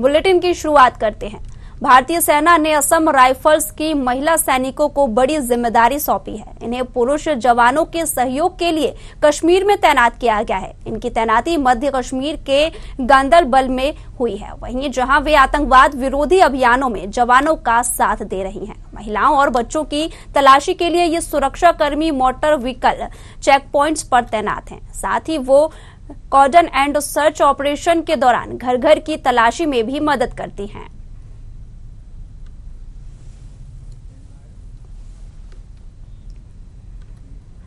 bulletin की शुरुआत करते हैं भारतीय सेना ने असम राइफल्स की महिला सैनिकों को बड़ी जिम्मेदारी सौंपी है इन्हें पुरुष जवानों के सहयोग के लिए कश्मीर में तैनात किया गया है इनकी तैनाती मध्य कश्मीर के गांधरबल में हुई है वहीं जहां वे आतंकवाद विरोधी अभियानों में जवानों का साथ दे रही हैं महिलाओं और बच्चों की तलाशी के लिए ये सुरक्षा कर्मी मोटर व्हीकल चेक प्वाइंट पर तैनात है साथ ही वो कॉर्डन एंड सर्च ऑपरेशन के दौरान घर घर की तलाशी में भी मदद करती हैं